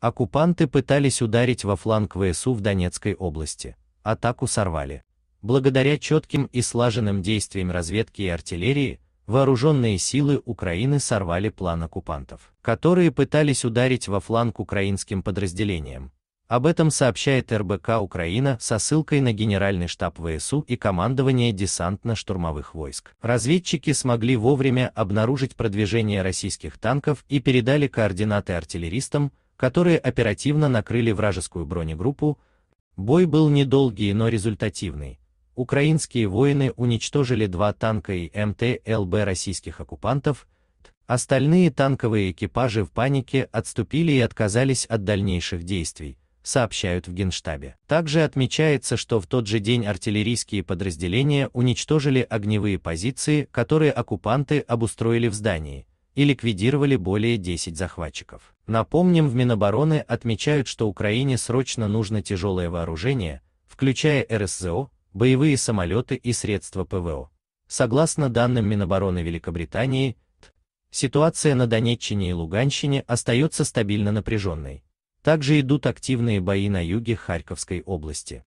Оккупанты пытались ударить во фланг ВСУ в Донецкой области, атаку сорвали. Благодаря четким и слаженным действиям разведки и артиллерии, вооруженные силы Украины сорвали план оккупантов, которые пытались ударить во фланг украинским подразделениям. Об этом сообщает РБК Украина со ссылкой на Генеральный штаб ВСУ и командование десантно-штурмовых войск. Разведчики смогли вовремя обнаружить продвижение российских танков и передали координаты артиллеристам, которые оперативно накрыли вражескую бронегруппу, бой был недолгий, но результативный. Украинские воины уничтожили два танка и МТЛБ российских оккупантов, остальные танковые экипажи в панике отступили и отказались от дальнейших действий, сообщают в Генштабе. Также отмечается, что в тот же день артиллерийские подразделения уничтожили огневые позиции, которые оккупанты обустроили в здании, и ликвидировали более 10 захватчиков. Напомним, в Минобороны отмечают, что Украине срочно нужно тяжелое вооружение, включая РСЗО, боевые самолеты и средства ПВО. Согласно данным Минобороны Великобритании, ситуация на Донеччине и Луганщине остается стабильно напряженной. Также идут активные бои на юге Харьковской области.